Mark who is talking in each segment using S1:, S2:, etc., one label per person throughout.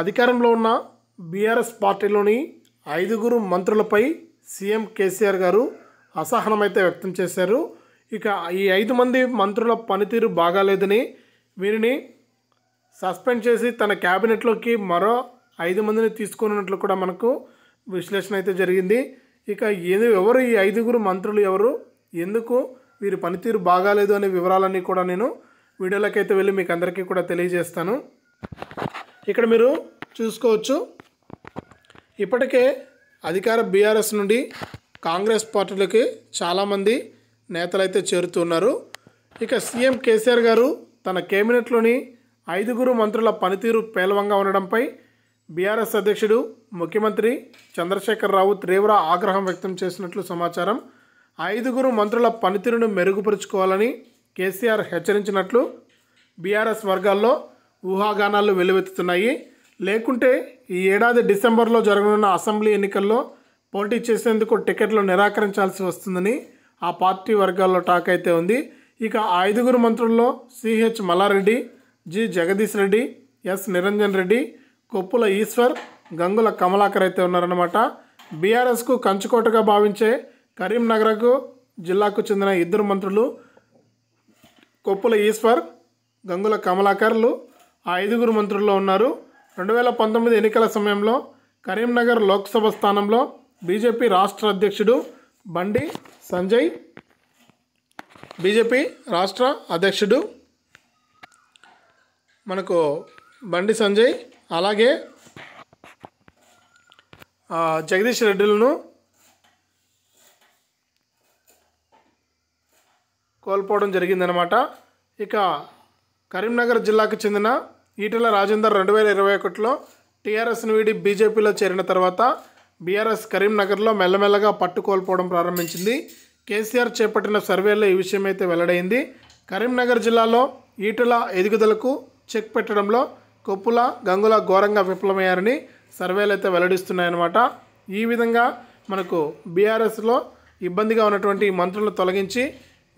S1: అధికారంలో ఉన్న బీఆర్ఎస్ పార్టీలోని ఐదుగురు మంత్రులపై సీఎం కేసీఆర్ గారు అసహనం అయితే వ్యక్తం చేశారు ఇక ఈ ఐదు మంది మంత్రుల పనితీరు బాగాలేదని వీరిని సస్పెండ్ చేసి తన క్యాబినెట్లోకి మరో ఐదు మందిని తీసుకున్నట్లు కూడా మనకు విశ్లేషణ అయితే జరిగింది ఇక ఏది ఎవరు ఈ ఐదుగురు మంత్రులు ఎవరు ఎందుకు వీరి పనితీరు బాగాలేదు అనే వివరాలన్నీ కూడా నేను వీడియోలోకి అయితే వెళ్ళి మీకు అందరికీ కూడా తెలియజేస్తాను ఇక్కడ మీరు చూసుకోవచ్చు ఇప్పటికే అధికార బీఆర్ఎస్ నుండి కాంగ్రెస్ పార్టీలకి చాలామంది నేతలైతే చేరుతున్నారు ఇక సీఎం కేసీఆర్ గారు తన కేబినెట్లోని ఐదుగురు మంత్రుల పనితీరు పేలవంగా ఉండడంపై బీఆర్ఎస్ అధ్యక్షుడు ముఖ్యమంత్రి చంద్రశేఖరరావు తీవ్ర ఆగ్రహం వ్యక్తం చేసినట్లు సమాచారం ఐదుగురు మంత్రుల పనితీరును మెరుగుపరుచుకోవాలని కేసీఆర్ హెచ్చరించినట్లు బీఆర్ఎస్ వర్గాల్లో ఊహాగానాలు వెలువెత్తుతున్నాయి లేకుంటే ఈ ఏడాది డిసెంబర్లో జరగనున్న అసెంబ్లీ ఎన్నికల్లో పోటీ చేసేందుకు టికెట్లు నిరాకరించాల్సి వస్తుందని ఆ పార్టీ వర్గాల్లో టాక్ అయితే ఉంది ఇక ఐదుగురు మంత్రుల్లో CH Malla Reddy G Jagadish Reddy S Niranjan Reddy Koppula Eshwar Gangula Kamalakar అయితే ఉన్నారన్నమాట బీఆర్ఎస్కు కంచుకోటగా భావించే కరీంనగర్కు జిల్లాకు చెందిన ఇద్దరు మంత్రులు కొప్పుల ఈశ్వర్ గంగుల కమలాకర్లు ఆ ఐదుగురు మంత్రుల్లో ఉన్నారు రెండు వేల పంతొమ్మిది ఎన్నికల సమయంలో కరీంనగర్ లోక్సభ స్థానంలో బీజేపీ రాష్ట్ర అధ్యక్షుడు బండి సంజయ్ బీజేపీ రాష్ట్ర అధ్యక్షుడు మనకు బండి సంజయ్ అలాగే జగదీష్ రెడ్డిలను కోల్పోవడం జరిగిందనమాట ఇక కరీంనగర్ జిల్లాకు చెందిన ఈటల రాజేందర్ రెండు వేల ఇరవై ఒకటిలో టీఆర్ఎస్ను వీడి బీజేపీలో చేరిన తర్వాత బీఆర్ఎస్ కరీంనగర్లో మెల్లమెల్లగా పట్టుకోల్పోవడం ప్రారంభించింది కేసీఆర్ చేపట్టిన సర్వేలో ఈ విషయం అయితే వెల్లడైంది కరీంనగర్ జిల్లాలో ఈటల ఎదుగుదలకు చెక్ పెట్టడంలో కొప్పుల గంగుల ఘోరంగా విఫలమయ్యారని సర్వేలు అయితే వెల్లడిస్తున్నాయన్నమాట ఈ విధంగా మనకు బీఆర్ఎస్లో ఇబ్బందిగా ఉన్నటువంటి మంత్రులను తొలగించి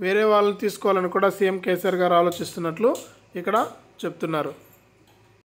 S1: వేరే వాళ్ళని తీసుకోవాలని కూడా సీఎం కేసీఆర్ గారు ఆలోచిస్తున్నట్లు ఇక్కడ చెప్తున్నారు